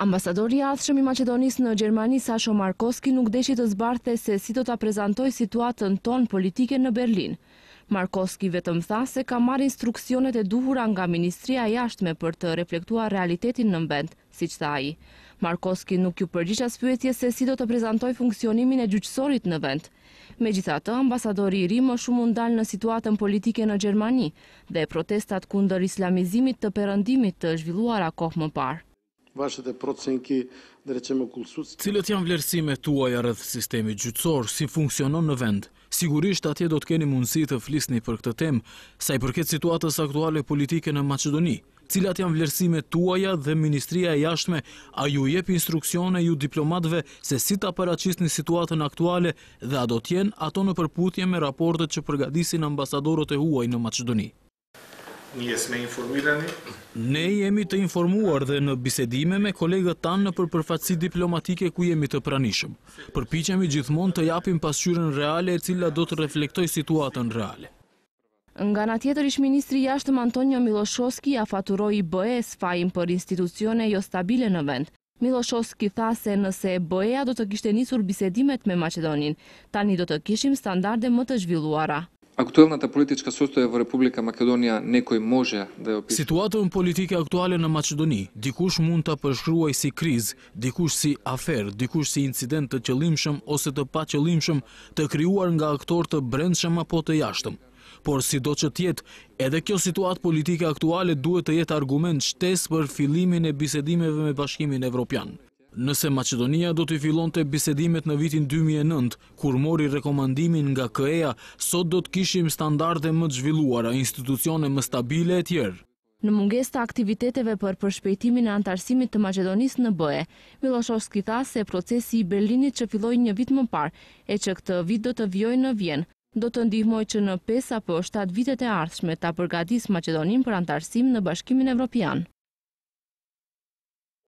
Ambasadori i Ashëm i Maqedonisë në Gjermani Sasho Markoski nuk deshi të zbarte se si do ta prezantojë situatën tonë politike në Berlin. Markoski vetëm tha se ka marrë instruksionet e duhura nga Ministria e Jashtme për të reflektuar realitetin në vend, siç tha ai. Markoski nuk ju përgjigj as pyetjes se si do të prezantojë funksionimin e gjyqësorit në vend. Megjithatë, ambasadori i ri më shumë u në situatën politike në Gjermani dhe protestat kundër islamizimit të perëndimit të zhvilluara kohë më parë vashët e procenki dhe reqeme kulsus. Cilët janë vlerësime tuaj rrëth sistemi gjytsor, si funksionon në vend? Sigurisht atje do të keni mundësi të flisni për këtë tem, sa i përket situatës aktuale politike në Macedoni. Cilat janë vlerësime tuaja dhe Ministria e Jashtme, a ju jep instruksione ju diplomatve se si ta një situatën aktuale dhe a do tjenë ato në përputje me raportet që përgadisin ambasadorët e huaj në Macedoni? njës me informirani? Ne jemi të informuar dhe në bisedime me kolegët tanë në përpërfatësi diplomatike ku jemi të pranishëm. Përpichemi gjithmon të japim pasqyren reale e cila do të reflektoj situatën reale. Nga në tjetër ish ministri jashtëm Antonio Miloshoski a faturoj i BES fajim për institucione jo stabile në vend. Miloshoski tha se nëse BES-a do të kishte njësur bisedimet me Macedonin, tani do të kishim standarde më të zhvilluara. Aktualnëta politiqka sostoje vë Republika Makedonia nekoj mozhe dhe opishë. Situatëve në politike aktuale në Macedoni, dikush mund të përshkruaj si kriz, dikush si afer, dikush si incident të qëllimshëm ose të pa qëlimshëm të krijuar nga aktor të brendshëm apo të jashtëm. Por si do që tjetë, edhe kjo situatë politike aktuale duhet të jetë argument shtes për filimin e bisedimeve me bashkimin evropianë. Nëse Macedonia do të fillon të bisedimet në vitin 2009, kur mori rekomandimin nga KEA, sot do të kishim standarde më gjvilluara, institucione më stabile e tjerë. Në munges të aktiviteteve për përshpejtimin e antarësimit të Macedonis në bëhe, Miloshovski tha se procesi i Berlinit që filloj një vit më par, e që këtë vit do të vjoj në vjenë, do të ndihmoj që në 5 apo 7 vitet e ardhshme ta përgatis Macedonin për antarësim në bashkimin evropian.